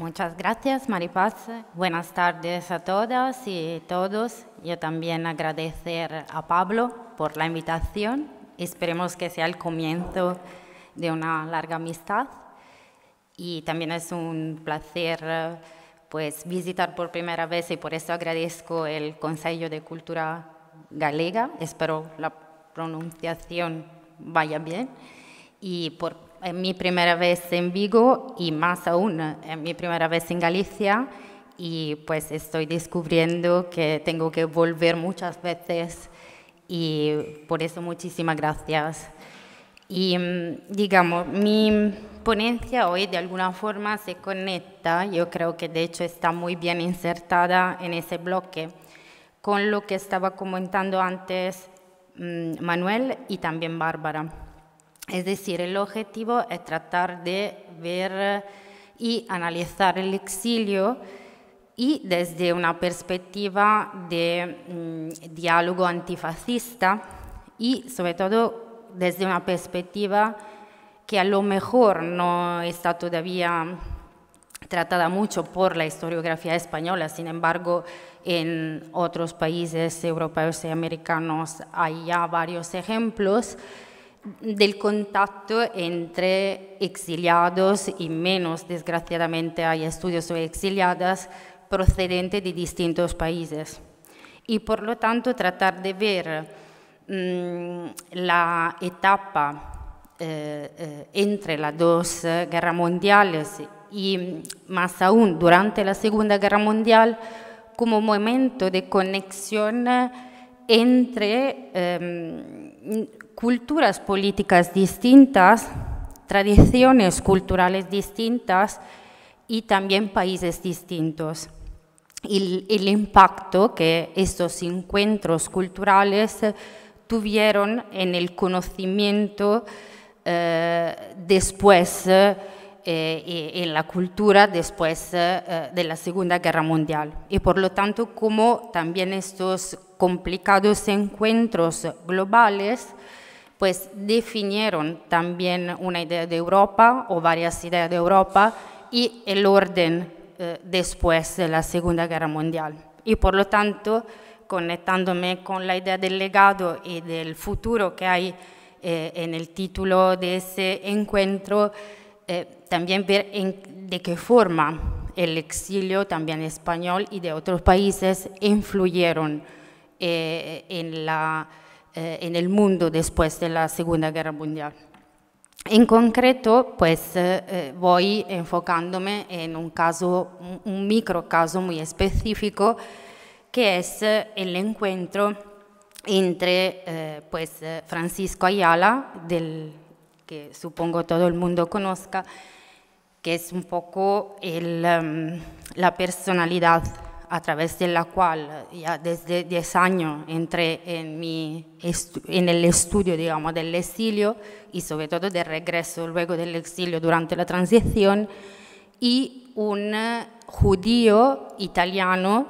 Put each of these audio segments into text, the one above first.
Muchas gracias, Maripaz. Buenas tardes a todas y todos. Yo también agradecer a Pablo por la invitación. Esperemos que sea el comienzo de una larga amistad. Y también es un placer pues, visitar por primera vez y por eso agradezco el Consejo de Cultura Galega. Espero la pronunciación vaya bien. Y por es mi primera vez en Vigo y más aún es eh, mi primera vez en Galicia y pues estoy descubriendo que tengo que volver muchas veces y por eso muchísimas gracias. Y mm, digamos, mi ponencia hoy de alguna forma se conecta, yo creo que de hecho está muy bien insertada en ese bloque, con lo que estaba comentando antes mm, Manuel y también Bárbara. Es decir, el objetivo es tratar de ver eh, y analizar el exilio y desde una perspectiva de mm, diálogo antifascista y sobre todo desde una perspectiva que a lo mejor no está todavía tratada mucho por la historiografía española, sin embargo, en otros países europeos y americanos hay ya varios ejemplos del contacto entre exiliados y menos, desgraciadamente, hay estudios sobre exiliadas procedentes de distintos países. Y por lo tanto, tratar de ver mm, la etapa eh, eh, entre las dos eh, guerras mundiales y más aún durante la Segunda Guerra Mundial como momento de conexión entre... Em, culturas políticas distintas, tradiciones culturales distintas y también países distintos. El, impacto que estos encuentros culturales tuvieron en el conocimiento eh, después eh, eh, en la cultura después de la Segunda Guerra Mundial. Y por lo tanto, como también estos complicados encuentros globales pues definieron también una idea de Europa o varias ideas de Europa y el orden eh, después de la Segunda Guerra Mundial. Y por lo tanto, conectándome con la idea del legado y del futuro que hay eh, en el título de ese encuentro, eh, también ver de qué forma el exilio también español y de otros países influyeron en la eh, en el mondo dopo la Seconda Guerra Mundial. In concreto, pues eh, voy enfocándome en un caso, un micro caso molto specifico, che è eh, el encuentro entre eh, eh Francisco Ayala, che suppongo tutto il mondo conosca, che è un po' el, um, la personalidad a través de la cual ya desde 10 años entré en, el estudio digamos, del exilio y sobre todo del regreso luego del exilio durante la transición y un judío italiano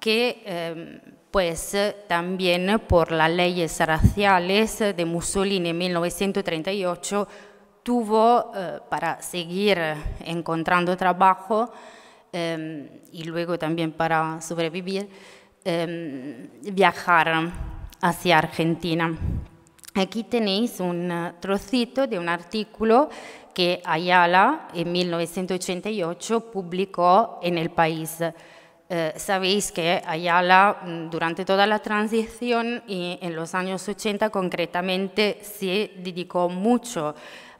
que em, pues también por las leyes raciales de Mussolini en 1938 tuvo eh, para seguir encontrando trabajo Em, y luego también para sobrevivir, em, viajar hacia Argentina. Aquí tenéis un eh, trocito de un artículo que Ayala en 1988 publicó en El País. Eh, sabéis que Ayala mm, durante toda la transición y en los años 80 concretamente se dedicó mucho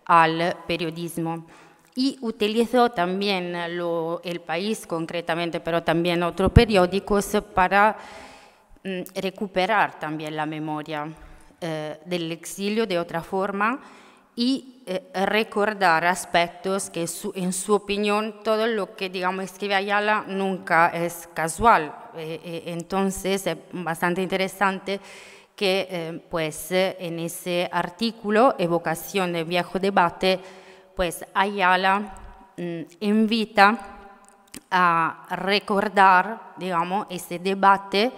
al periodismo y utilizó también El País concretamente, pero también otros periódicos para mm, recuperar también la memoria eh, del exilio de otra forma y eh, recordar aspectos que en su opinión todo lo que digamos escribe Ayala nunca es casual. Eh, entonces es bastante interesante que pues en ese artículo, Evocación del viejo debate, pues Ayala mmm, invita a recordar, digamos, ese debate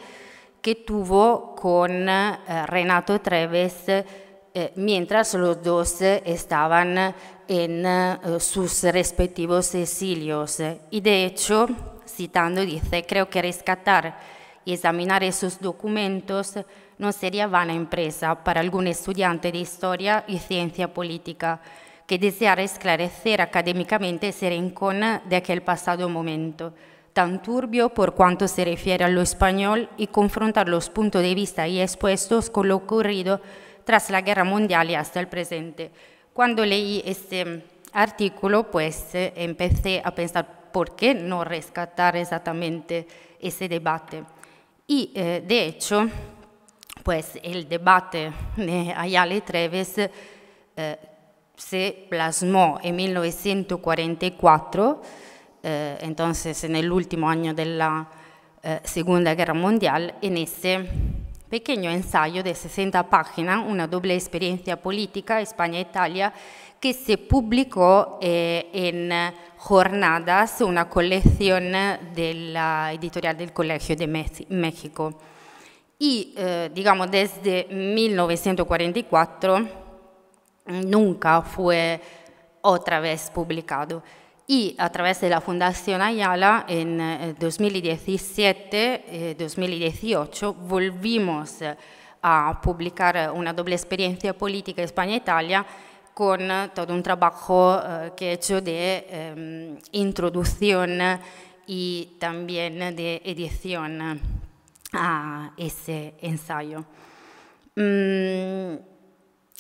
que tuvo con eh, Renato Treves eh, mientras los dos estaban en eh, sus respectivos exilios. Y de hecho, citando, dice, creo que rescatar y examinar esos documentos no sería vana empresa para algún estudiante de historia y ciencia política que deseara esclarecer académicamente ese rincón de aquel pasado momento, tan turbio por cuanto se refiere a lo español y confrontar los puntos de vista ahí expuestos con lo ocurrido tras la guerra mundial y hasta el presente. Cuando leí este artículo, pues eh, empecé a pensar por qué no rescatar exactamente ese debate. Y eh, de hecho, pues el debate de Ayala y Treves eh, se plasmó en 1944, eh, entonces en el último año de la eh, Segunda Guerra Mundial, en ese pequeño ensayo de 60 páginas, una doble experiencia política España-Italia, que se publicó eh, en Jornadas, una colección de la editorial del Colegio de México. Y, eh, digamos, desde 1944, nunca fue otra vez publicado. Y a través de la Fundación Ayala, en 2017-2018, eh, eh, volvimos eh, a publicar una doble experiencia política España-Italia con todo un trabajo que he hecho de em, introducción y también de edición a ese ensayo. Mm,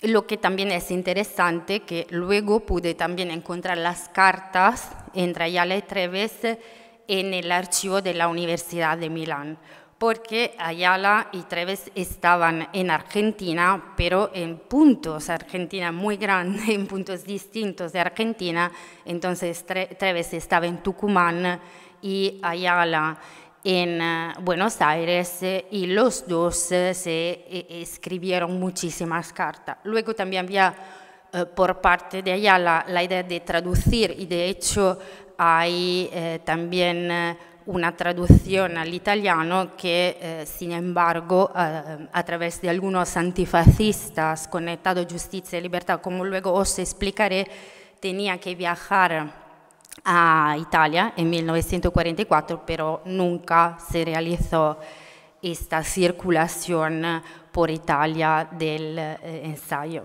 lo que también es interesante, que luego pude también encontrar las cartas entre Ayala y Treves en el archivo de la Universidad de Milán, porque Ayala y Treves estaban en Argentina, pero en puntos, Argentina muy grande, en puntos distintos de Argentina, entonces Treves estaba en Tucumán y Ayala in eh, Buenos Aires eh, y los dos eh, se escribieron muchísimas cartas. Luego también había eh, por parte de allá la, la, idea de traducir y de hecho hay eh, también una traducción al italiano que, eh, sin embargo, eh, a través de algunos antifascistas conectados Justicia y Libertad, como luego os explicaré, tenía que viajar a Italia en 1944, pero nunca se realizó esta circulación por Italia del eh, ensayo.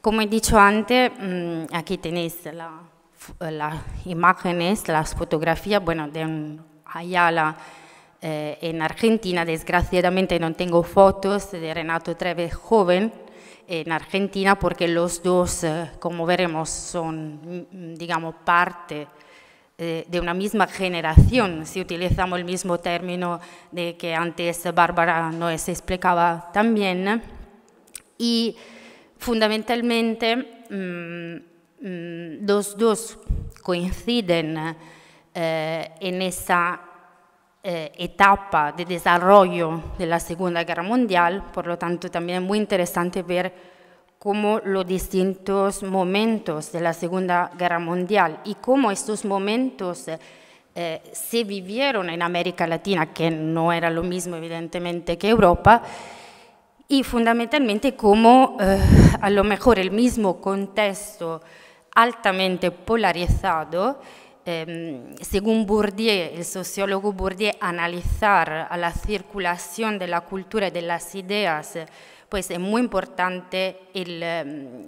Como he dicho antes, mm, aquí tenéis las la imágenes, las fotografías, bueno, de un Ayala eh, en Argentina. Desgraciadamente no tengo fotos de Renato Treves joven en Argentina porque los dos, eh, como veremos, son, mm, digamos, parte Eh, de una misma generación, si utilizamos el mismo término de que antes Bárbara nos explicaba también. Y fundamentalmente mm, mm, los dos coinciden eh, en esa eh, etapa de desarrollo de la Segunda Guerra Mundial, por lo tanto también es muy interesante ver como los distintos momentos de la Segunda Guerra Mundial y cómo estos momentos eh, eh, se vivieron en América Latina, que no era lo mismo evidentemente que Europa, y fundamentalmente cómo eh, a lo mejor el mismo contexto altamente polarizado, em, según Bourdieu, el sociólogo Bourdieu, analizar a la circulación de la cultura y de las ideas, pues es muy importante eh,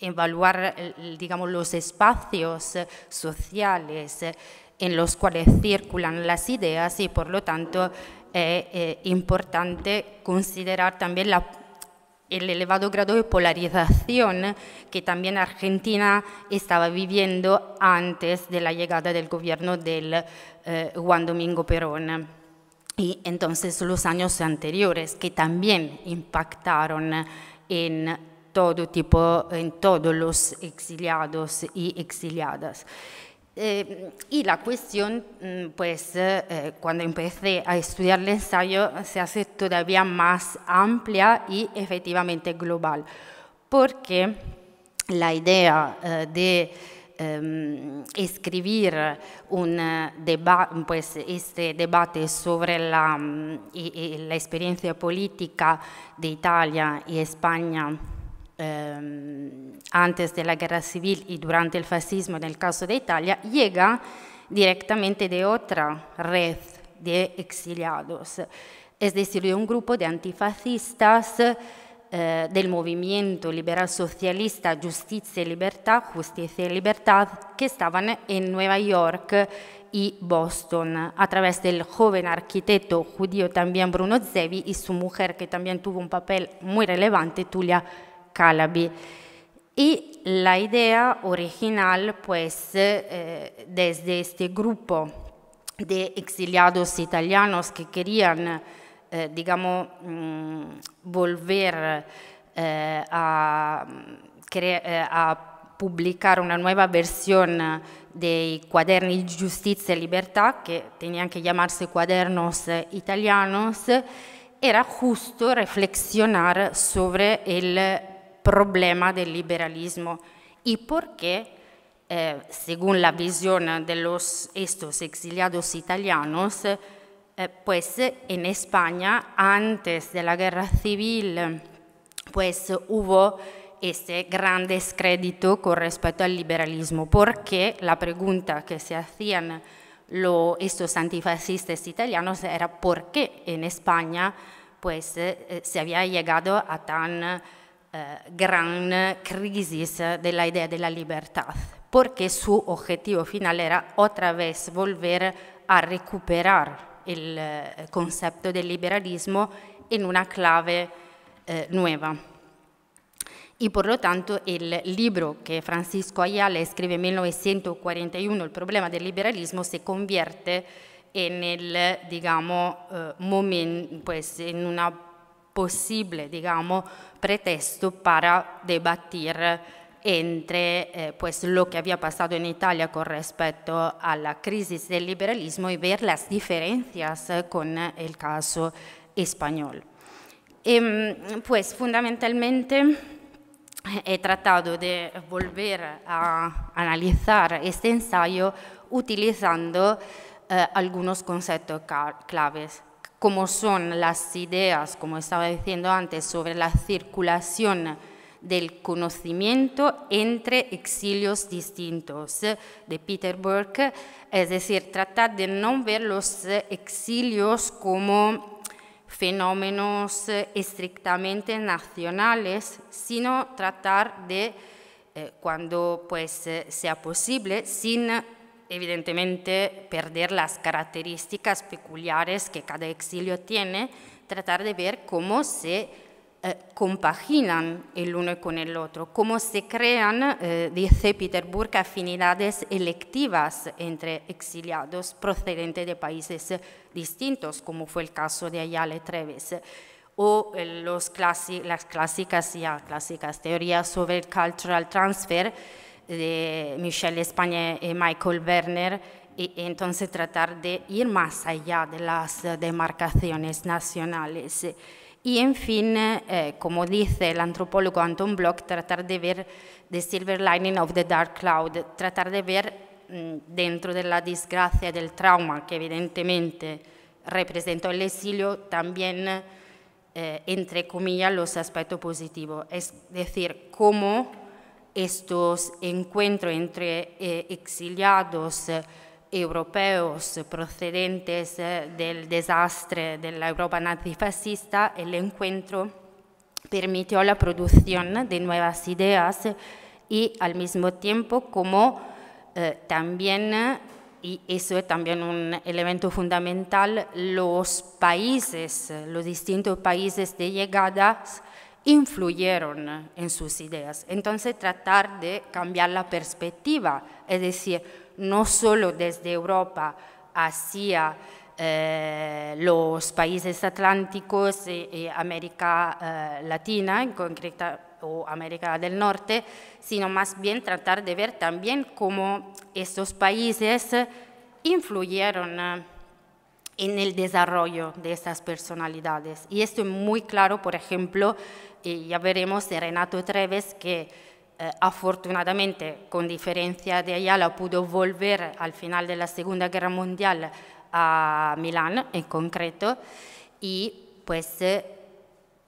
evaluar digamos, los espacios eh, sociales eh, en los cuales circulan las ideas y por lo tanto es importante considerar también el elevado grado de polarización que también Argentina estaba viviendo antes de la llegada del gobierno de Juan Domingo Perón y entonces los años anteriores que también impactaron en todo tipo, en todos los exiliados y exiliadas. Eh, y la cuestión, mm, pues, eh, eh, cuando empecé a estudiar el ensayo, se hace todavía más amplia y efectivamente global, porque la idea de Em, escribir un pues, este debate sobre mm, la, experiencia política de Italia y España em, antes de la guerra civil y durante el fascismo en el caso de Italia, llega directamente de otra red de exiliados, es decir, de un grupo de antifascistas eh, del movimento liberal socialista Giustizia e Libertà, Giustizia e Libertà, che stavano in Nueva York e Boston, a través del joven arquitecto judío también Bruno Zevi e su mujer, che también tuvo un papel molto relevante, Tulia Calabi. Y la idea original, pues, eh, desde este grupo de exiliados italianos que querían eh, digamos, volver eh, a, eh, a, pubblicare una nuova versione dei quaderni di Giustizia e Libertà, che tenían que chiamarsi Quadernos Italianos, era giusto reflexionar sobre el problema del liberalismo e perché, qué, eh, según la visione di questi estos italiani, Eh, pues eh, en España, antes de la guerra civil, eh, pues hubo ese gran descrédito con respecto al liberalismo, porque la pregunta que se hacían estos antifascistas italianos era por qué en España pues, se había llegado a tan gran crisis de la idea de la libertad, porque su objetivo final era otra vez volver a recuperar il eh, concetto del liberalismo in una clave eh, nuova. E per lo tanto il libro che Francisco Ayala scrive nel 1941, Il problema del liberalismo, si convierte nel, diciamo, eh, momento, pues, in un possibile, diciamo, pretesto per debattere entre eh, pues lo que había pasado en Italia con respecto a la crisis del liberalismo y ver las diferencias eh, con eh, el caso español. Em, pues fundamentalmente he tratado de volver a analizar este ensayo utilizando algunos conceptos claves como son las ideas, como estaba diciendo antes, sobre la circulación del conocimiento entre exilios distintos eh, de Peter Burke, es decir, tratar de no ver los eh, exilios como fenómenos eh, estrictamente nacionales, sino tratar de, cuando pues, sea posible, sin evidentemente perder las características peculiares que cada exilio tiene, tratar de ver cómo se eh, compaginan el uno con el otro, cómo se crean, eh, dice Peter afinidades electivas entre exiliados procedentes de países distintos, como fue el caso de Ayala Treves, o eh, los las clásicas, ya, clásicas teorías sobre el cultural transfer de Michel España y Michael Werner, y entonces tratar de ir más allá de las demarcaciones nacionales. Y en fin, eh, como dice el antropólogo Anton Bloch, tratar de ver the silver lining of the dark cloud, tratar de ver mm, dentro de la desgracia, del trauma que evidentemente representó el exilio, también, eh, entre comillas, los aspectos positivos. Es decir, cómo estos encuentros entre eh, exiliados, europeos procedentes eh, del desastre de la Europa nazifascista, el encuentro permitió la producción de nuevas ideas y al mismo tiempo como eh, también, y eso es también un elemento fundamental, los países, los distintos países de llegada influyeron en sus ideas. Entonces tratar de cambiar la perspectiva, es decir, no solo desde Europa hacia eh, los países atlánticos y, eh, eh, América Latina, en concreto o América del Norte, sino más bien tratar de ver también cómo estos países influyeron en el desarrollo de estas personalidades. Y esto es muy claro, por ejemplo, ya veremos de Renato Treves que eh, afortunadamente con differenza di Ayala pudo volver al final della Seconda Guerra Mundial a Milano, in concreto e pues eh,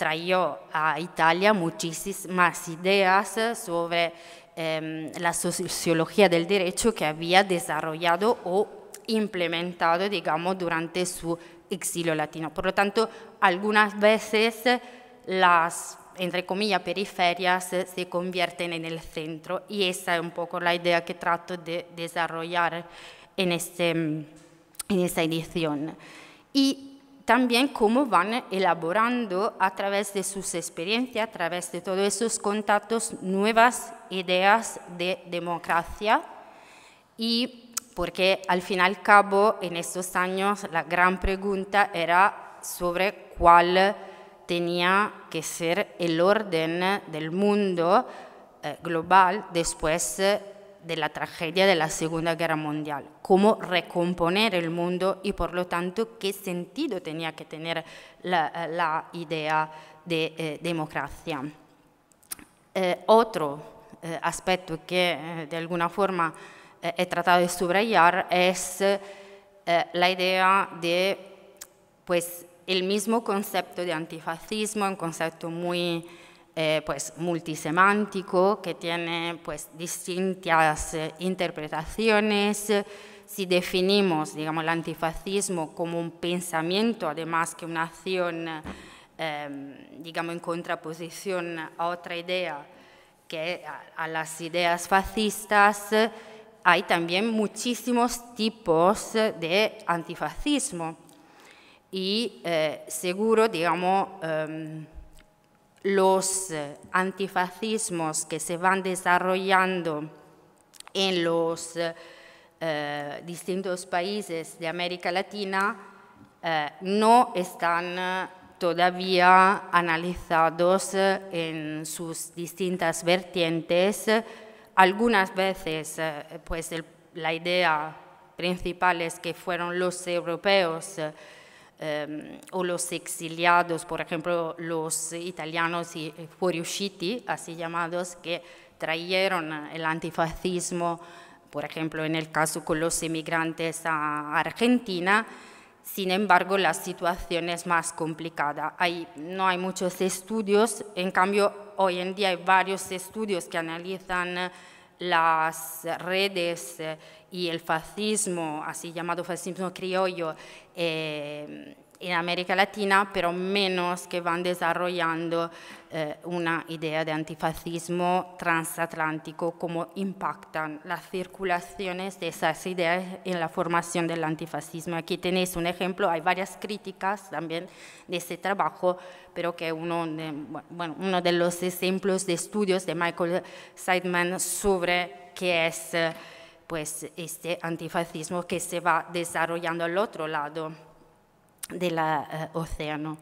a Italia moltissime idee sobre eh, la sociología del derecho que había desarrollado o implementato digamos, durante su exilio latino. Per lo tanto, alcune volte, las entre comillas, periferias se convierten en el centro y esa es un poco la idea que trato de desarrollar en, este, mm, en esta edición. Y también cómo van elaborando a través de sus experiencias, a través de todos esos contactos, nuevas ideas de democracia y porque al fin y al cabo en estos años la gran pregunta era sobre cuál tenía que ser el orden del mundo eh, global después eh, de la tragedia de la Segunda Guerra Mundial, cómo recomponer el mundo y por lo tanto qué sentido tenía que tener la, eh, idea de democracia. otro aspecto que de alguna forma he tratado de subrayar es la idea de pues, el mismo concepto de antifascismo, un concepto muy eh, pues, multisemántico que tiene pues, distintas eh, interpretaciones. Si definimos digamos, el antifascismo como un pensamiento, además que una acción em, digamos, en contraposición a otra idea, que a las ideas fascistas, hay también muchísimos tipos de antifascismo y eh, seguro, digamos, em, los eh, antifascismos que se van desarrollando en los eh, distintos países de América Latina no están todavía analizados en sus distintas vertientes. Algunas veces, pues, la idea principal es que fueron los europeos Em, o los exiliados, por ejemplo, los italianos y eh, fuoriusciti, así llamados, que trajeron eh, el antifascismo, por ejemplo, en el caso con los emigrantes a Argentina. Sin embargo, la situación es más complicada. no hay muchos estudios, en cambio, hoy en día hay varios estudios que analizan eh, las redes eh, y el fascismo, así llamado fascismo criollo, eh, en América Latina, pero menos que van desarrollando eh, una idea de antifascismo transatlántico, cómo impactan las circulaciones de esas ideas en la formación del antifascismo. Aquí tenéis un ejemplo, hay varias críticas también de este trabajo, pero que uno de, uno de los ejemplos de estudios de Michael Seidman sobre qué es eh, pues, este antifascismo que se va desarrollando al otro lado del eh, océano.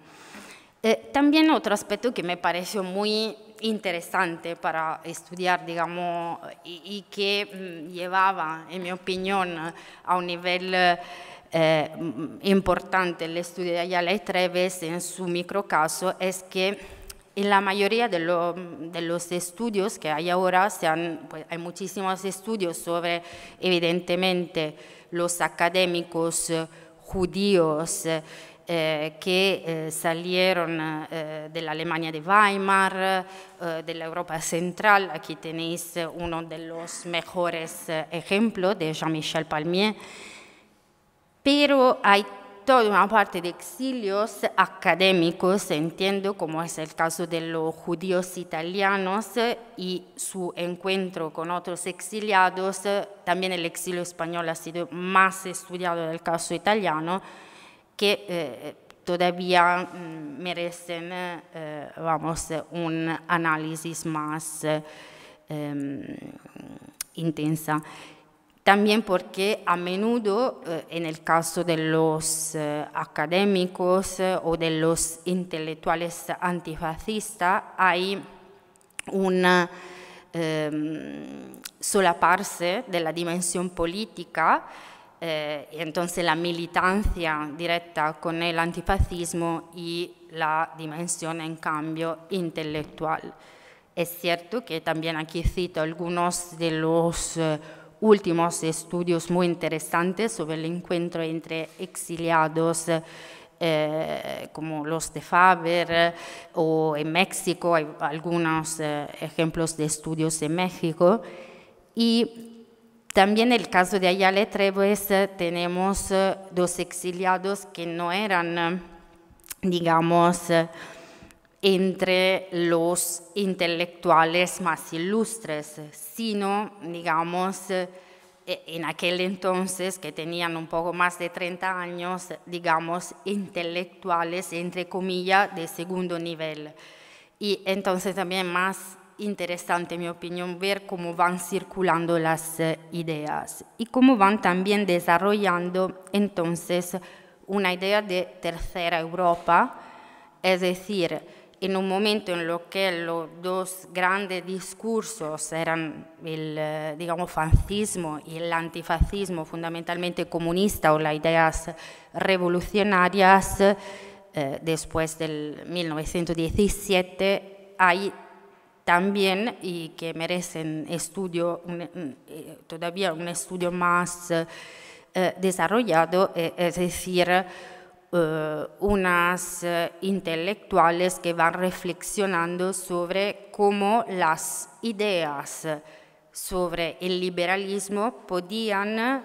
Eh, también otro aspecto que me pareció muy interesante para estudiar, digamos, y, que mm, llevaba, en mi opinión, a un nivel... Eh, mm, importante el estudio de Ayala y Treves en su microcaso es que en la mayoría de, los estudios que hay ahora, pues, hay muchísimos estudios sobre, evidentemente, los académicos, judíos eh, eh, que eh, salieron de la Alemania de Weimar, de la Europa Central. Aquí tenéis uno de los mejores ejemplos de Jean-Michel Palmier. Pero hay todo una parte de exilios académicos, entiendo, como es el caso de los judíos italianos eh, y su encuentro con otros exiliados. Eh, también el exilio español ha sido más estudiado del caso italiano, que eh, todavía mm, merecen eh, eh vamos, un análisis más eh, intensa. También porque a menudo, eh, en el caso de los eh, académicos eh, o de los intelectuales antifascistas, hay una em, solaparse de la dimensión política y entonces la militancia directa con el antifascismo y la dimensión en cambio intelectual. Es cierto que también aquí cito algunos de los últimos estudios muy interesantes sobre el encuentro entre exiliados eh, como los de Faber eh, o en México, hay algunos eh, ejemplos de estudios en México. Y también el caso de Ayala Treves, tenemos dos exiliados que no eran, digamos, entre los intelectuales más ilustres, sino, digamos, eh, en aquel entonces, que tenían un poco más de 30 años, digamos, intelectuales, entre comillas, de segundo nivel. Y entonces también más interesante, en mi opinión, ver cómo van circulando las eh, ideas y cómo van también desarrollando entonces una idea de tercera Europa, es decir, en un momento en lo que los dos grandes discursos eran el, eh, digamos, fascismo y el antifascismo, fundamentalmente comunista o las ideas revolucionarias, eh, después del 1917 hay también, y que merecen estudio, eh, todavía un estudio más desarrollado, es decir, eh, unas eh, intelectuales que van reflexionando sobre cómo las ideas sobre el liberalismo podían eh,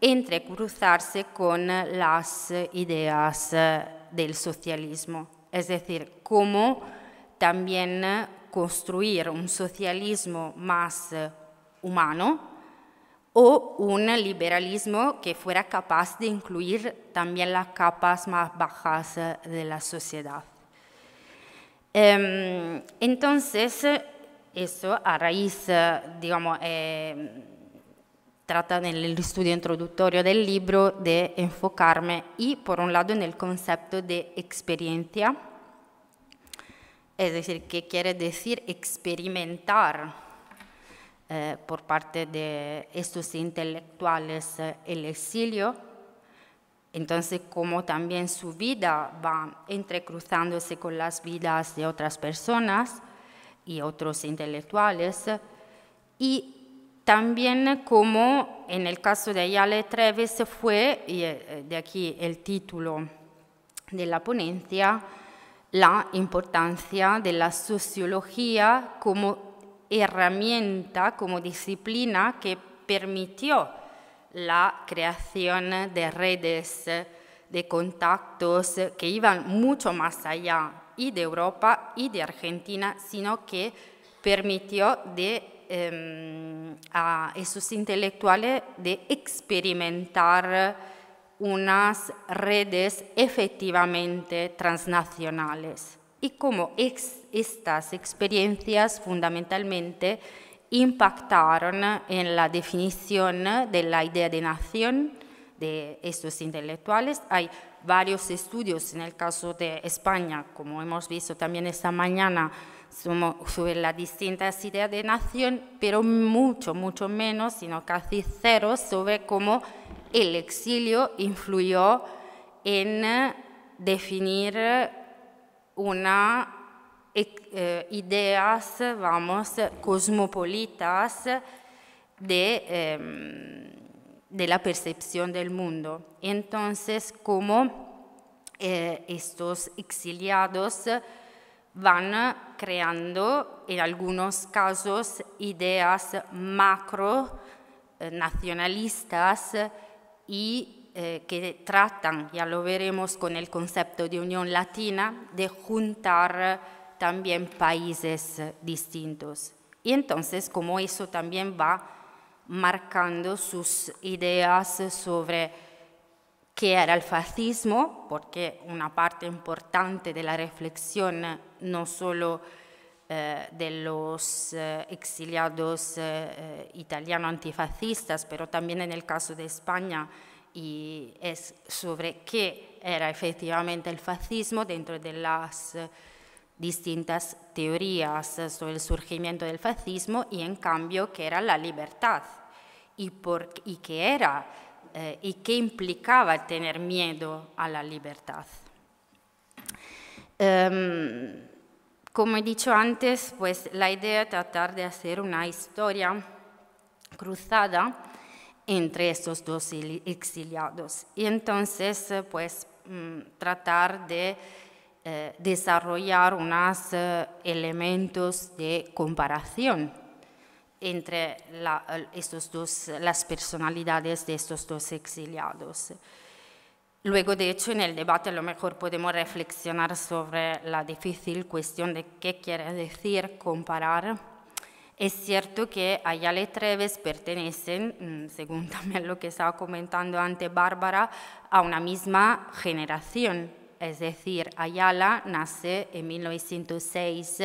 entrecruzarse con las ideas del socialismo, es decir, cómo también construir un socialismo más humano, o un liberalismo que fuera capaz de incluir también las capas más bajas eh, de la sociedad. Em, entonces, eso a raíz, eh, digamos, eh, trata en el estudio introductorio del libro de enfocarme y, por un lado, en el concepto de experiencia, es decir, que quiere decir experimentar eh, por parte de estos intelectuales eh, el exilio, entonces como también su vida va entrecruzándose con las vidas de otras personas y otros intelectuales, y también como en el caso de Yale Treves fue, y eh, de aquí el título de la ponencia, la importancia de la sociología como herramienta, como disciplina que permitió la creación de redes de contactos que iban mucho más allá y de Europa y de Argentina, sino que permitió em, a esos intelectuales de experimentar unas redes efectivamente transnacionales y cómo estas experiencias fundamentalmente impactaron en la definición de la idea de nación de estos intelectuales. Hay varios estudios en el caso de España, como hemos visto también esta mañana, sobre las distintas ideas de nación, pero mucho, mucho menos, sino casi cero, sobre cómo el exilio influyó en eh, definir una eh, eh, ideas, vamos, cosmopolitas em, de, la percepción del mundo. Entonces, cómo eh, estos exiliados van creando, en algunos casos, ideas macro nacionalistas y eh, que tratan, ya lo veremos con el concepto de Unión Latina, de juntar eh, también países eh, distintos. Y entonces, como eso también va marcando sus ideas sobre qué era el fascismo, porque una parte importante de la reflexión no solo de los exiliados italiano italianos antifascistas, pero también en el caso de España, y es sobre qué era efectivamente el fascismo dentro de las eh, distintas teorías eh, sobre el surgimiento del fascismo y en cambio qué era la libertad y, qué era eh, y qué implicaba tener miedo a la libertad. Em, como he dicho antes, pues la idea es tratar de hacer una historia cruzada entre estos dos exiliados. Y entonces, eh, pues, mm, tratar de eh, desarrollar unos eh, elementos de comparación entre estos dos, las personalidades de estos dos exiliados. Luego, de hecho, en el debate a lo mejor podemos reflexionar sobre la difícil cuestión de qué quiere decir comparar es cierto que Ayala y Treves pertenecen, mm, según también lo que estaba comentando ante Bárbara, a una misma generación. Es decir, Ayala nace en 1906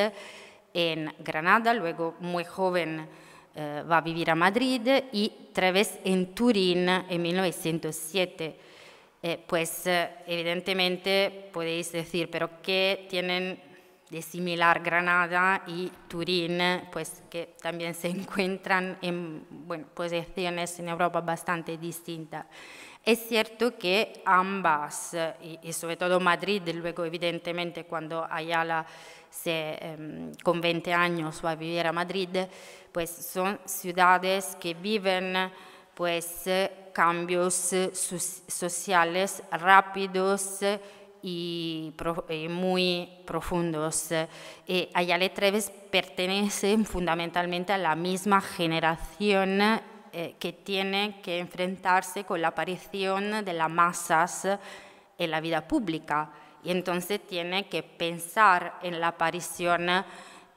en Granada, luego muy joven eh, va a vivir a Madrid y Treves en Turín en 1907. Eh, pues eh, evidentemente podéis decir, pero ¿qué tienen de similar Granada y Turín, pues que también se encuentran en posiciones en Europa bastante distintas. Es cierto que ambas, y, sobre todo Madrid, luego evidentemente cuando Ayala se, em, con 20 años va a vivir a Madrid, pues son ciudades que viven pues eh, cambios eh, sociales rápidos y, eh, muy profundos. Eh, Ayale Treves pertenece fundamentalmente a la misma generación eh, que tiene que enfrentarse con la aparición de las masas en la vida pública y entonces tiene que pensar en la aparición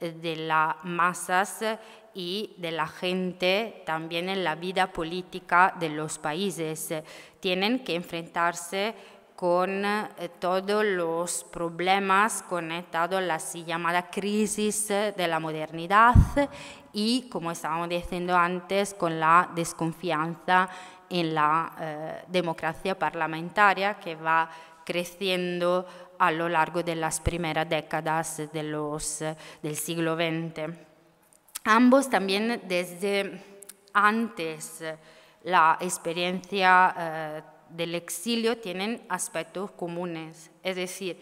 de las masas y de la gente también en la vida política de los países. Tienen que enfrentarse con eh, todos los problemas conectados a la así llamada crisis eh, de la modernidad y, como estábamos diciendo antes, con la desconfianza en la eh, democracia parlamentaria que va creciendo a lo largo de las primeras décadas del siglo XX. Ambos también desde antes la experiencia del exilio tienen aspectos comunes, es decir,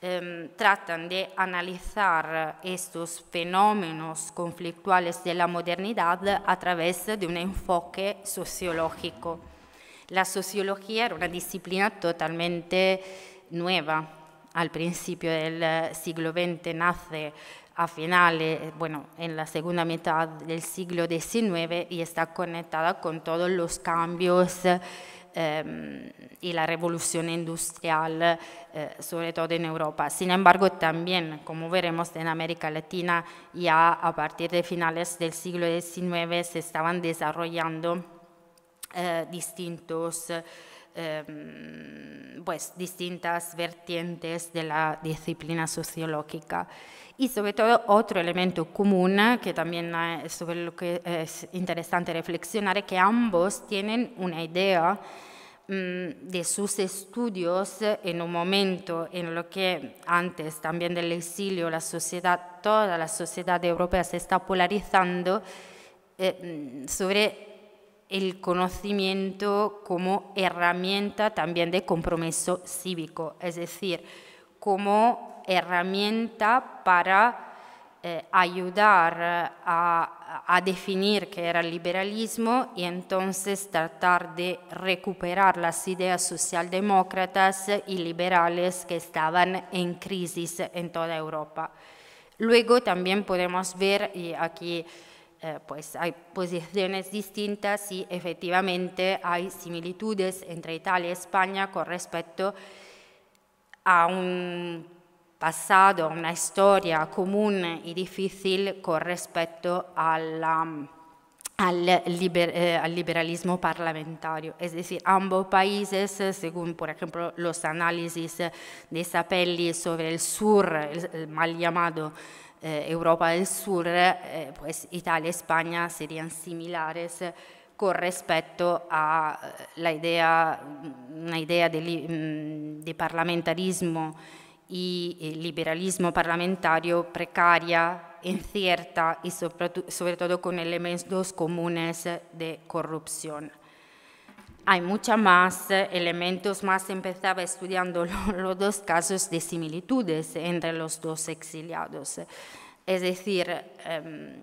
em, tratan de analizar estos fenómenos conflictuales de la modernidad a través de un enfoque sociológico. La sociología era una disciplina totalmente nueva al principio del eh, siglo XX, nace a finales, eh, bueno, en la segunda mitad del siglo XIX y está conectada con todos los cambios eh, y la revolución industrial, eh, sobre todo en Europa. Sin embargo, también, como veremos en América Latina, ya a partir de finales del siglo XIX se estaban desarrollando eh, distintos Em, pues, distintas vertientes de la disciplina sociológica. Y sobre todo otro elemento común ¿eh? que también eh, sobre lo que es interesante reflexionar es que ambos tienen una idea mm, de sus estudios en un momento en lo que antes también del exilio la sociedad, toda la sociedad europea se está polarizando eh, mm, sobre el conocimiento como herramienta también de compromiso cívico, es decir, como herramienta para eh, ayudar a, definir qué era el liberalismo y entonces tratar de recuperar las ideas socialdemócratas y liberales que estaban en crisis en toda Europa. Luego también podemos ver, y aquí eh, pues hay posiciones distintas y efectivamente hay similitudes entre Italia y España con respecto a un pasado, una historia común y difícil con respecto eh, al, liberalismo parlamentario. Es decir, ambos países, eh, según por ejemplo los análisis de Sapelli sobre el sur, el mal llamado eh, Europa del Sur, eh, pues Italia e Spagna serían similares con respecto a eh, la idea, mm, una idea de, mm, parlamentarismo e liberalismo parlamentario precaria, incierta e soprattutto con elementi comuni di corruzione. hay muchos más eh, elementos más. Empezaba estudiando los dos casos de similitudes entre los dos exiliados. Es decir, em,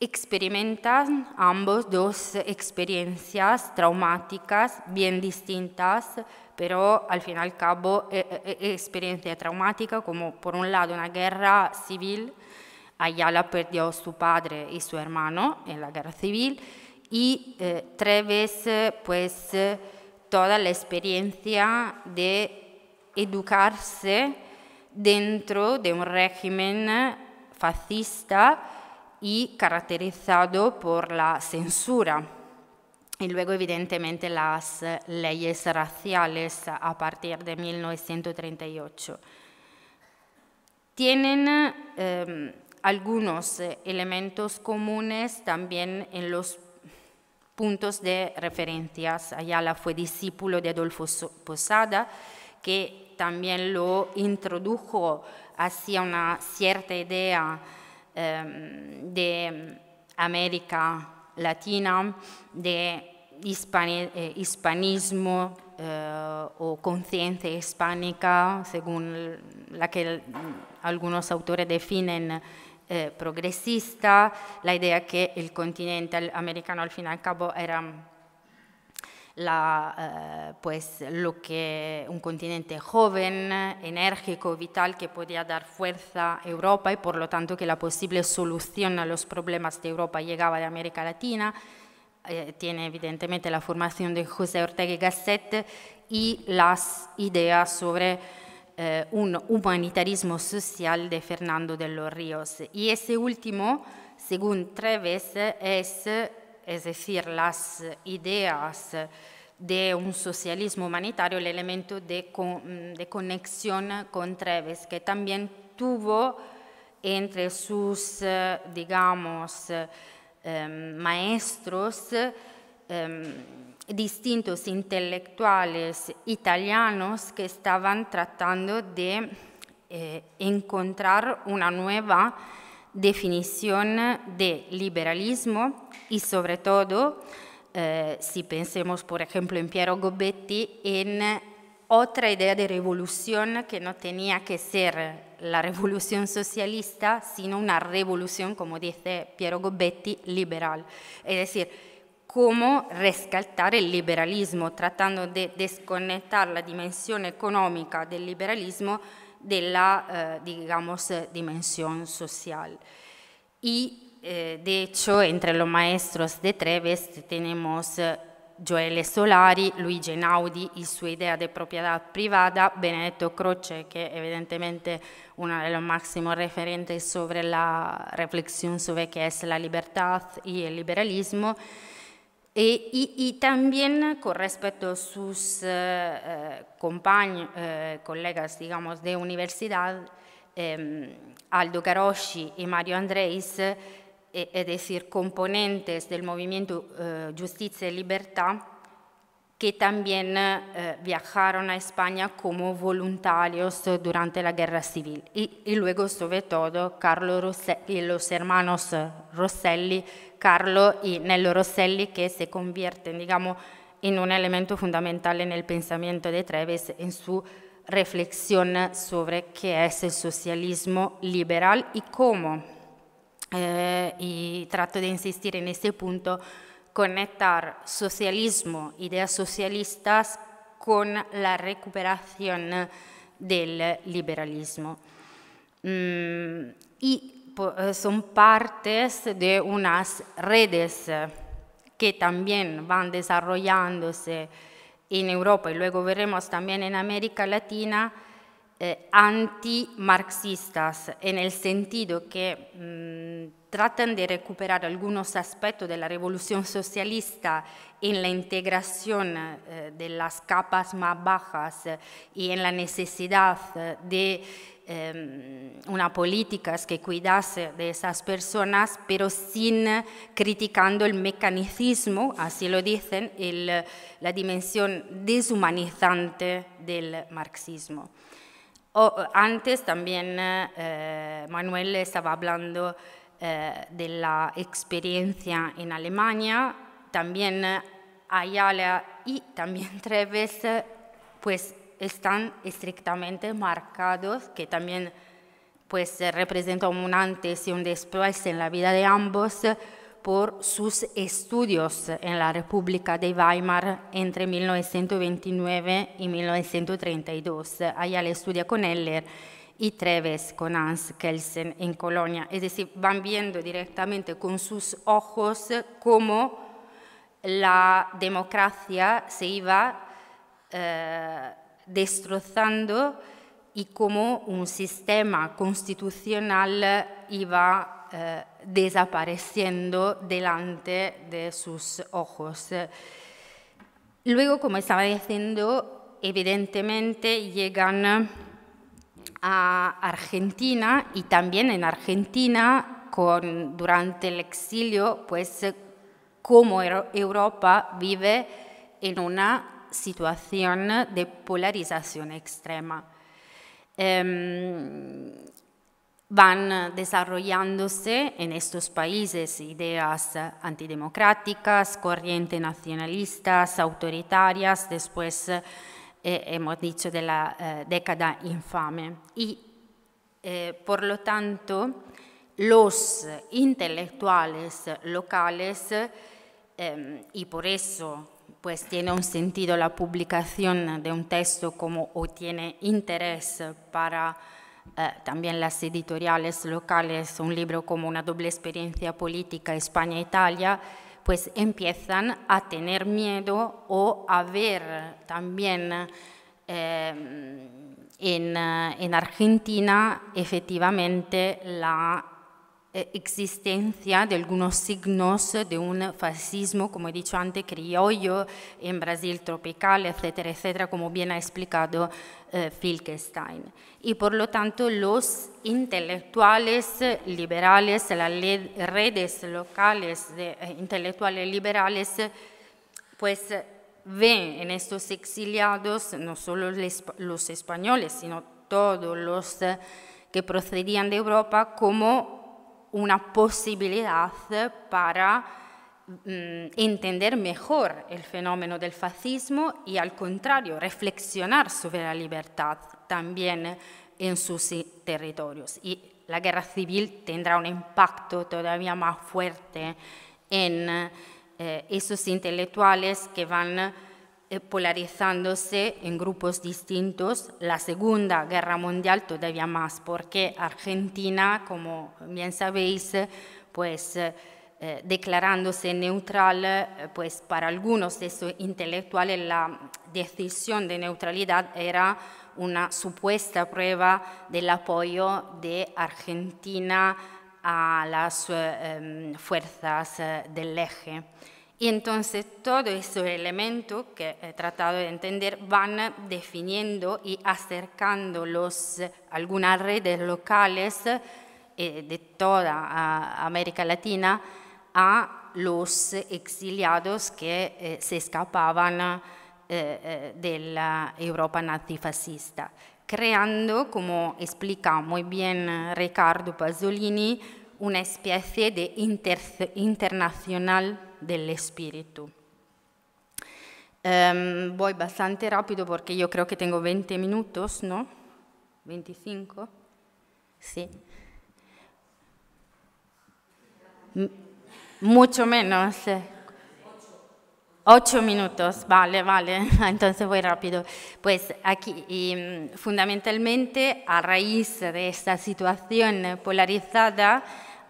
experimentan ambos dos experiencias traumáticas bien distintas, pero al fin y al cabo eh, eh, experiencia traumática como por un lado una guerra civil, Ayala perdió su padre y su hermano en la guerra civil, y eh, tres veces pues eh, toda la experiencia de educarse dentro de un régimen eh, fascista y caracterizado por la censura. Y luego, evidentemente, las eh, leyes raciales a partir de 1938. Tienen algunos elementos comunes también en los puntos de referencias. Ayala fue discípulo de Adolfo Posada, que también lo introdujo hacia una cierta idea em, de América Latina, de eh, hispanismo eh, o conciencia hispánica, según la que algunos autores definen eh, progresista, la idea que el continente americano al fin y al cabo era mm, la, eh, pues, lo que un continente joven, enérgico, vital, que podía dar fuerza a Europa y por lo tanto que la posible solución a los problemas de Europa llegaba de América Latina. Eh, tiene evidentemente la formación de José Ortega y Gasset y las ideas sobre eh, un humanitarismo social de Fernando de los Ríos. Y ese último, según Treves, es, es decir, las ideas de un socialismo humanitario, el elemento de, conexión con Treves, que también tuvo entre sus, eh, digamos, eh, maestros, Em, distintos intelectuales italianos que estaban tratando de eh, encontrar una nueva definición de liberalismo y sobre todo, eh, si pensemos por ejemplo en Piero Gobetti, en otra idea de revolución que no tenía que ser la revolución socialista, sino una revolución, como dice Piero Gobetti, liberal. Es decir, come rescaltare il liberalismo, trattando di desconnettare la dimensione economica del liberalismo della, eh, digamos, dimensión social. Y, eh, de hecho, entre los maestros de Treves tenemos Gioele eh, Solari, Luigi Naudi, y su idea di propiedad privata, Benedetto Croce, che è evidentemente uno dei massimi referenti referentes riflessione su reflexión sobre qué la libertà e il liberalismo, Eh, y, también eh, con respecto a sus eh, compañeros, colegas, digamos, de universidad, em, Aldo Caroshi y Mario Andrés, es decir, componentes del movimiento Justicia y Libertad, que también eh, viajaron a España como voluntarios durante la guerra civil. Y, y luego, sobre todo, Carlo Rosse y los hermanos eh, Rosselli, Carlo y Nello Rosselli, que se convierten, digamos, en un elemento fundamental en el pensamiento de Treves, en su reflexión sobre qué es el socialismo liberal y cómo. Eh, y trato de insistir en ese punto conectar socialismo, ideas socialistas, con la recuperación del liberalismo. Mm, y son partes de unas redes que también van desarrollándose en Europa y luego veremos también en América Latina eh, antimarxistas, en el sentido que mm, tratan de recuperar algunos aspectos de la revolución socialista en la integración eh, de las capas más bajas eh, y en la necesidad eh, de em, una política que cuidase de esas personas, pero sin criticando el mecanicismo, así lo dicen, el, la dimensión deshumanizante del marxismo. antes también Manuel estaba hablando eh, de la experiencia en Alemania, también eh, Ayala y también Treves, pues están estrictamente marcados, que también pues representa un antes y un después en la vida de ambos eh, por sus estudios en la República de Weimar entre 1929 y 1932. Ayala estudia con Heller y Treves con Hans Kelsen en Colonia. Es decir, van viendo directamente con sus ojos cómo la democracia se iba eh, destrozando y cómo un sistema constitucional iba eh, desapareciendo delante de sus ojos. Luego, como estaba diciendo, evidentemente llegan Argentina y también en Argentina con, durante el exilio, pues eh, cómo Europa vive en una situación de polarización extrema. Em, van desarrollándose en estos países ideas antidemocráticas, corriente nacionalistas, autoritarias, después eh, e, e Maurizio della eh, decada infame. E, eh, por lo tanto, los intelectuales locales, eh, y por eso pues tiene un sentido la publicación de un texto como o tiene interés para eh, también las editoriales locales, un libro como una doble experiencia política España-Italia, pues empiezan a tener miedo o a ver también eh, en, eh, en, Argentina efectivamente la eh, existencia de algunos signos de un fascismo, como he dicho antes, criollo en Brasil tropical, etcétera, etcétera, como bien ha explicado eh, Filkestein. Y por lo tanto, los intelectuales liberales, las redes locales de eh, intelectuales liberales, pues ven en estos exiliados no solo los españoles, sino todos los eh, que procedían de Europa como una posibilidad para mm, entender mejor el fenómeno del fascismo y al contrario reflexionar sobre la libertad también en sus territorios. Y la guerra civil tendrá un impacto todavía más fuerte en eh, esos intelectuales que van eh, polarizándose en grupos distintos, la Segunda Guerra Mundial todavía más, porque Argentina, como bien sabéis, eh, pues eh, declarándose neutral, pues para algunos de sus intelectuales la decisión de neutralidad era una supuesta prueba del apoyo de Argentina a las em, fuerzas del eje. Y entonces todo esos elemento que he tratado de entender van definiendo y acercando los algunas redes locales eh, de toda América Latina a los exiliados que eh, se escapaban eh, de la Europa nazifascista, creando, como explica muy bien Ricardo Pasolini, una especie de internacional del Espíritu. Em, voy bastante rápido porque yo creo que tengo 20 minutos, ¿no? 25. Sí. mucho menos. Eh. Ocho minutos, vale, vale, entonces voy rápido. Pues aquí, mm, fundamentalmente, a raíz de esta situación polarizada,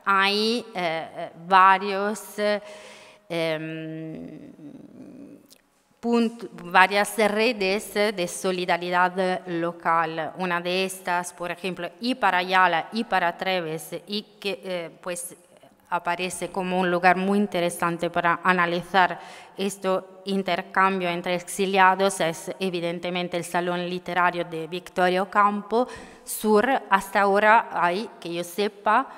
hay eh, eh, varios... Em, varias redes de solidaridad local. Una de estas, por ejemplo, y para Ayala y para Treves, y que eh, pues aparece como un lugar muy interesante para analizar este intercambio entre exiliados, es evidentemente el Salón Literario de Victorio Campo. Sur, hasta ahora hay, que yo sepa,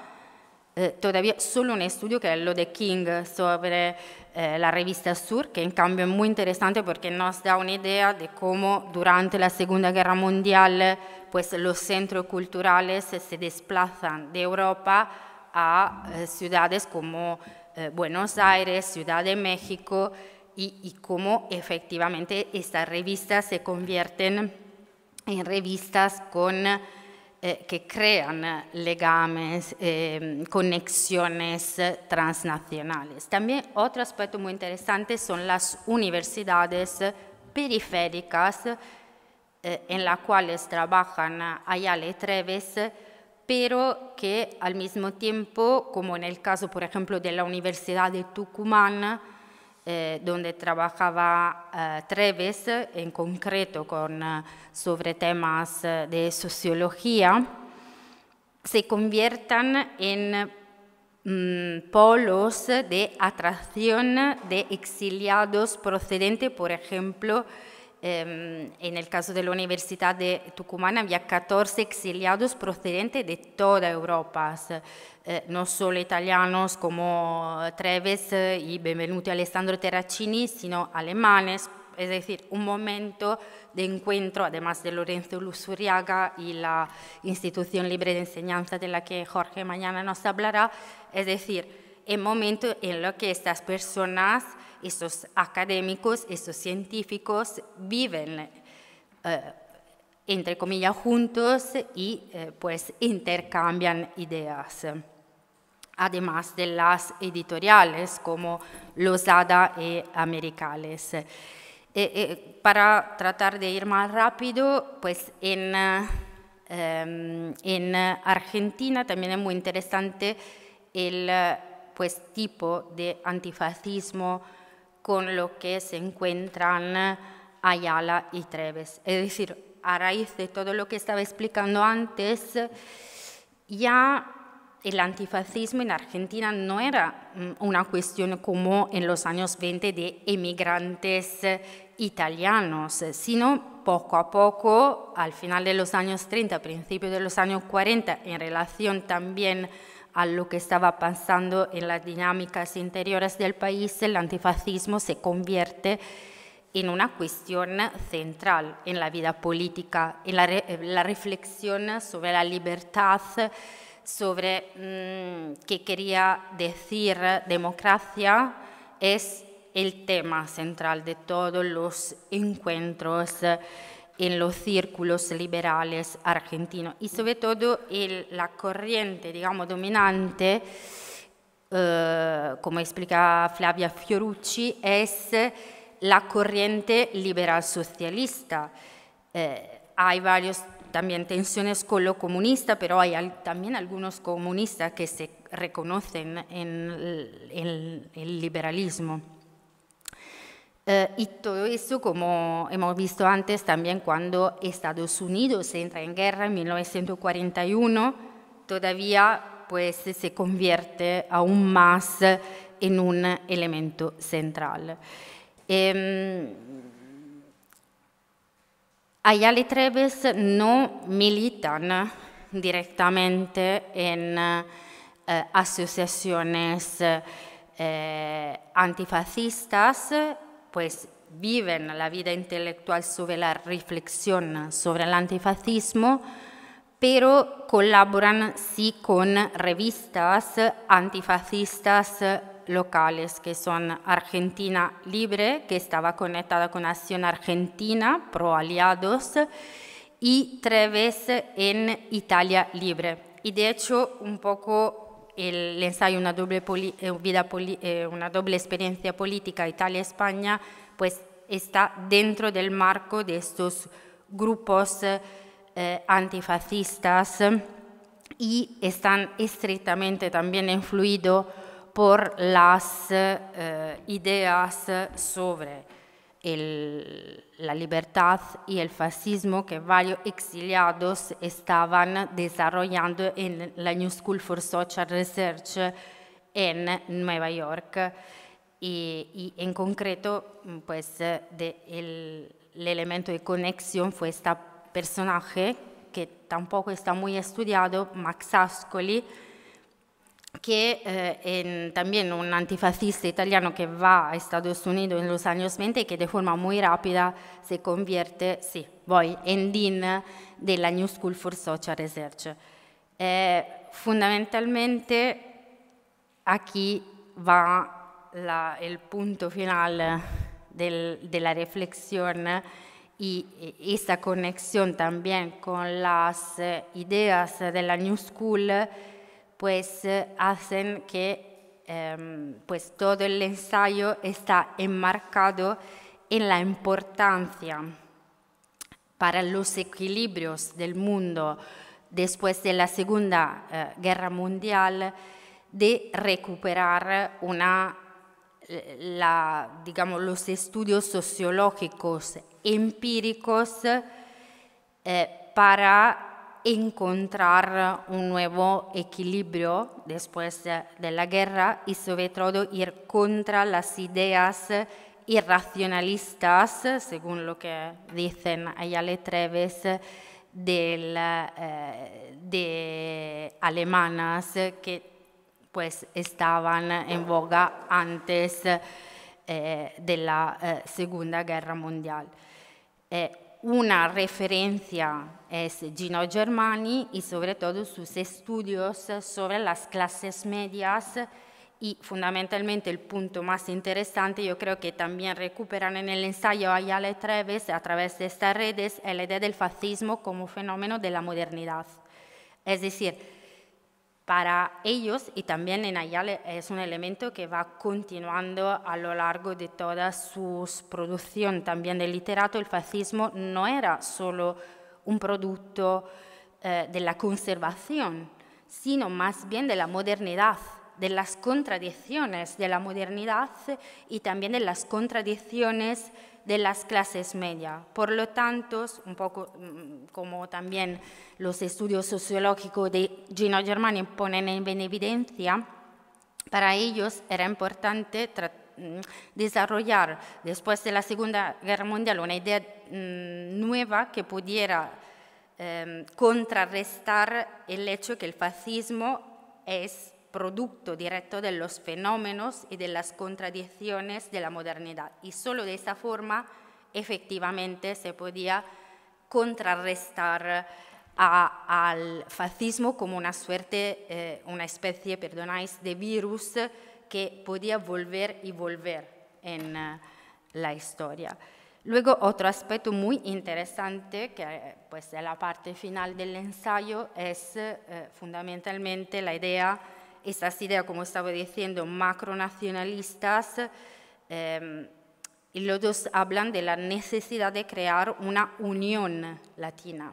eh, todavía solo un estudio, que es lo de King, sobre eh, la revista Sur, que en cambio es muy interesante porque nos da una idea de cómo durante la Segunda Guerra Mundial pues, los centros culturales eh, se desplazan de Europa a ciudades como Buenos Aires, Ciudad de México, y cómo efectivamente estas revistas se convierten en revistas con eh, que crean legames, eh, conexiones transnacionales. También otro aspecto muy interesante son las universidades periféricas eh, en las cuales trabajan Ayala y Treves, pero que al mismo tiempo, como en el caso por ejemplo de la Universidad de Tucumán, eh, donde trabajaba eh, Treves en concreto eh, sobre temas de sociología, se conviertan en mm, polos de atracción de exiliados procedentes, por ejemplo, Em, en el caso de la Universidad de Tucumán había 14 exiliados procedentes de toda Europa, eh, no solo italianos como Treves eh, y Benvenuti Alessandro Terracini, sino alemanes, es decir, un momento de encuentro, además de Lorenzo Lusuriaga y la institución libre de enseñanza de la que Jorge mañana nos hablará, es decir, el momento en el que estas personas estos académicos, estos científicos viven, eh, entre comillas, juntos y eh, pues intercambian ideas. Además de las editoriales como Losada y Americales. Eh, para tratar de ir más rápido, pues en, em, Argentina también es muy interesante el pues, tipo de antifascismo con lo que se encuentran eh, Ayala y Treves. Es decir, a raíz de todo lo que estaba explicando antes, ya el antifascismo en Argentina no era mm, una cuestión como en los años 20 de emigrantes eh, italianos, eh, sino poco a poco, al final de los años 30, principios de los años 40, en relación también a lo que estaba pasando en las dinámicas interiores del país, el antifascismo se convierte en una cuestión central en la vida política, en la, reflexión sobre la libertad, sobre mm, qué quería decir democracia, es el tema central de todos los encuentros en los círculos liberales argentinos y sobre todo la corriente, digamos, dominante, eh, como explica Flavia Fiorucci, es la corriente liberal socialista. Eh, hay varios también tensiones con lo comunista, pero hay también algunos comunistas que se reconocen en el liberalismo. Eh, y todo eso, como hemos visto antes, también cuando Estados Unidos entra en guerra en 1941, todavía pues, se convierte aún más eh, en un elemento central. Ayale em, Ayala Treves no militan directamente en eh, asociaciones antifascistas, pues viven la vida intelectual sobre la reflexión sobre el antifascismo, pero colaboran sí con revistas antifascistas locales, que son Argentina Libre, que estaba conectada con Acción Argentina, pro aliados, y Treves en Italia Libre. Y de hecho, un poco el ensayo una doble, eh, vida eh, una doble experiencia política Italia-España, pues está dentro del marco de estos grupos eh, antifascistas y están estrictamente también influidos por las ideas sobre el, la libertad y el fascismo que varios exiliados estaban desarrollando en la New School for Social Research en Nueva York y, en concreto pues eh, el, el, elemento de conexión fue este personaje que tampoco está muy estudiado, Max Ascoli, que eh, es también un antifascista italiano que va a Estados Unidos en los años 20 y que de forma muy rápida se convierte, sí, voy, en dean de la New School for Social Research. Eh, fundamentalmente aquí va la, el punto final del, de la reflexión y esa conexión también con las ideas de la New School pues eh, hacen que em, pues todo el ensayo está enmarcado en la importancia para los equilibrios del mundo después de la Segunda eh, Guerra Mundial de recuperar una, eh, la, digamos, los estudios sociológicos empíricos para encontrar un nuevo equilibrio después de la guerra y sobre todo ir contra las ideas irracionalistas, según lo que dicen Ayale Treves, eh, de alemanas que pues estaban en boga antes eh, de la eh, Segunda Guerra Mundial. Una referencia es Gino Germani y sobre todo sus estudios sobre las clases medias y fundamentalmente el punto más interesante, yo creo que también recuperan en el ensayo Ayala Treves a través de estas redes, es la idea del fascismo como fenómeno de la modernidad. Es decir, para ellos y también en Ayala es un elemento que va continuando a lo largo de toda su producción también del literato. El fascismo no era solo un producto eh, de la conservación, sino más bien de la modernidad, de las contradicciones de la modernidad y también de las contradicciones de las clases medias. Por lo tanto, un poco mm, como también los estudios sociológicos de Gino Germani ponen en evidencia, para ellos era importante mm, desarrollar después de la Segunda Guerra Mundial una idea mm, nueva que pudiera em, contrarrestar el hecho que el fascismo es producto directo de los fenómenos y de las contradicciones de la modernidad. Y solo de esa forma efectivamente se podía contrarrestar al fascismo como una suerte, eh, una especie, de virus que podía volver y volver en eh, la historia. Luego otro aspecto muy interesante, que eh, pues, es la parte final del ensayo, es fundamentalmente la idea esas ideas, como estaba diciendo, macronacionalistas, em, y los dos hablan de la necesidad de crear una unión latina.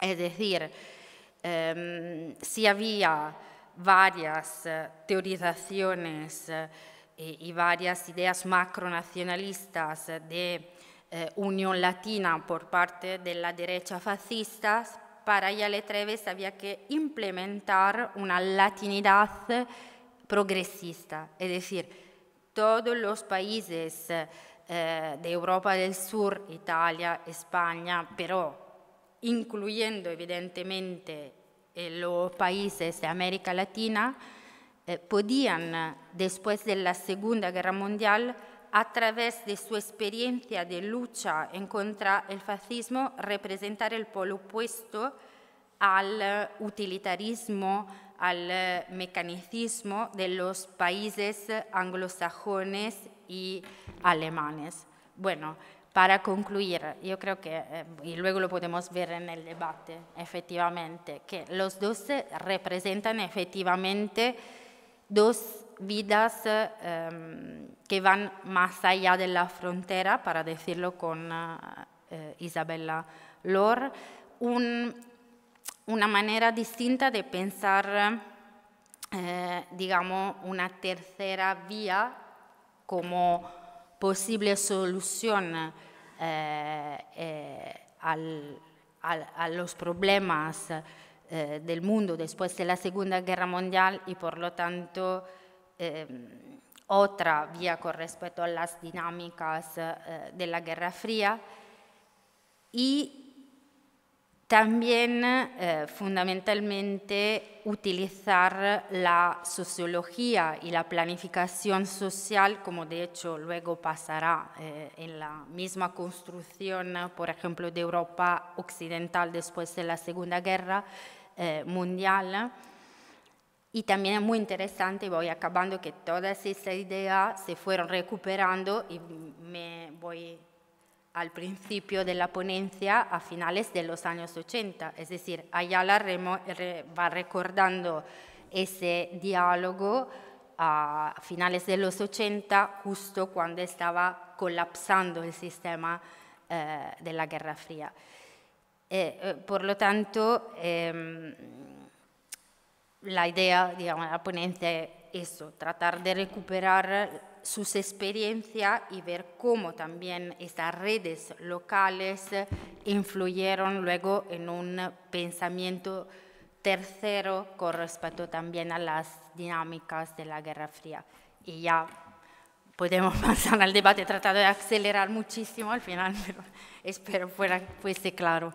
Es decir, em, si había varias eh, teorizaciones eh, y, varias ideas macronacionalistas de eh, unión latina por parte de la derecha fascista, para ella le Treves había que implementar una latinidad progresista, es decir, todos los países eh, de Europa del Sur, Italia, España, pero incluyendo evidentemente eh, los países de América Latina, eh, podían, eh, después de la Segunda Guerra Mundial, a través de su experiencia de lucha en contra el fascismo, representar el polo opuesto al eh, utilitarismo, al eh, mecanicismo de los países eh, anglosajones y alemanes. Bueno, para concluir, yo creo que, y luego lo podemos ver en el debate, efectivamente, que los dos representan efectivamente dos vidas eh, em, que van más allá de la frontera, para decirlo con eh, eh, Isabella Lor, una manera distinta de pensar, digamos, una tercera vía como posible solución a los problemas del mundo después de la Segunda Guerra Mundial y por lo tanto Em, otra vía con respecto a las dinámicas eh, de la Guerra Fría y también eh, fundamentalmente utilizar la sociología y la planificación social, como de hecho luego pasará eh, en la misma construcción, por ejemplo, de Europa Occidental después de la Segunda Guerra Mundial, y también es muy interesante, voy acabando, que todas esas ideas se fueron recuperando y me voy al principio de la ponencia a finales de los años 80. Es decir, Ayala va recordando ese diálogo a finales de los 80, justo cuando estaba colapsando el sistema eh, de la Guerra Fría. Eh, eh, por lo tanto, em, la idea, digamos, de la ponencia es eso, tratar de recuperar sus experiencias y ver cómo también estas redes locales influyeron luego en un pensamiento tercero con respecto también a las dinámicas de la Guerra Fría. Y ya podemos pasar al debate, he tratado de acelerar muchísimo al final, pero espero fuera, fuese claro.